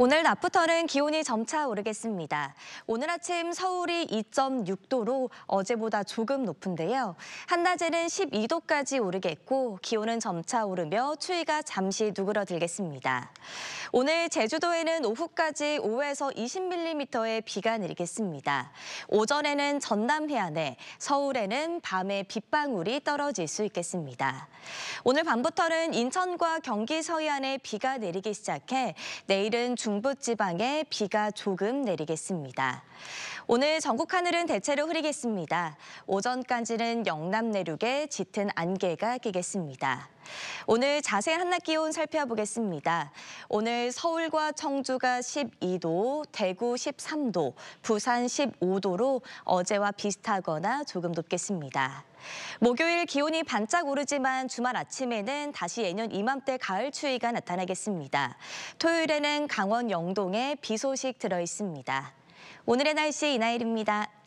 오늘 낮부터는 기온이 점차 오르겠습니다. 오늘 아침 서울이 2.6도로 어제보다 조금 높은데요. 한낮에는 12도까지 오르겠고 기온은 점차 오르며 추위가 잠시 누그러들겠습니다. 오늘 제주도에는 오후까지 5에서 20mm의 비가 내리겠습니다. 오전에는 전남 해안에, 서울에는 밤에 빗방울이 떨어질 수 있겠습니다. 오늘 밤부터는 인천과 경기 서해안에 비가 내리기 시작해 내일은 주 중부지방에 비가 조금 내리겠습니다. 오늘 전국 하늘은 대체로 흐리겠습니다. 오전까지는 영남 내륙에 짙은 안개가 끼겠습니다. 오늘 자세한 낮 기온 살펴보겠습니다. 오늘 서울과 청주가 12도, 대구 13도, 부산 15도로 어제와 비슷하거나 조금 높겠습니다. 목요일 기온이 반짝 오르지만 주말 아침에는 다시 예년 이맘때 가을 추위가 나타나겠습니다. 토요일에는 강원 영동에 비 소식 들어 있습니다. 오늘의 날씨 이나일입니다.